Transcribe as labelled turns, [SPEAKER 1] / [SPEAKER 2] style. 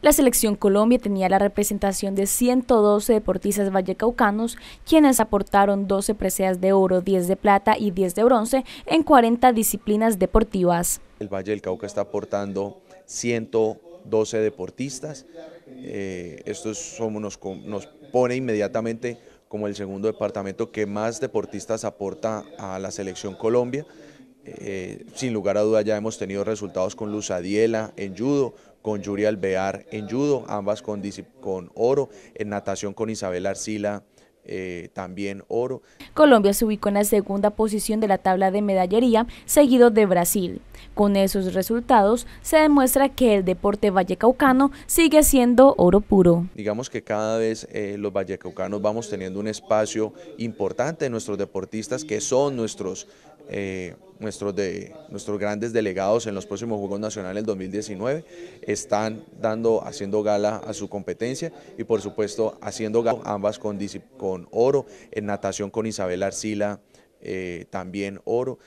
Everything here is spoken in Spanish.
[SPEAKER 1] La selección Colombia tenía la representación de 112 deportistas vallecaucanos, quienes aportaron 12 preseas de oro, 10 de plata y 10 de bronce en 40 disciplinas deportivas.
[SPEAKER 2] El Valle del Cauca está aportando 112 deportistas. Eh, esto nos, pone inmediatamente como el segundo departamento que más deportistas aporta a la selección Colombia. Eh, sin lugar a duda ya hemos tenido resultados con Luz Adiela en judo, con Yuri Alvear en judo, ambas con, oro, en natación con Isabel Arcila. Eh, también oro.
[SPEAKER 1] Colombia se ubicó en la segunda posición de la tabla de medallería, seguido de Brasil. Con esos resultados se demuestra que el deporte vallecaucano sigue siendo oro puro.
[SPEAKER 2] Digamos que cada vez eh, los vallecaucanos vamos teniendo un espacio importante en nuestros deportistas que son nuestros eh, nuestros, de, nuestros grandes delegados en los próximos Juegos Nacionales 2019 están dando, haciendo gala a su competencia y por supuesto haciendo gala ambas con, con oro, en natación con Isabel Arcila eh, también oro.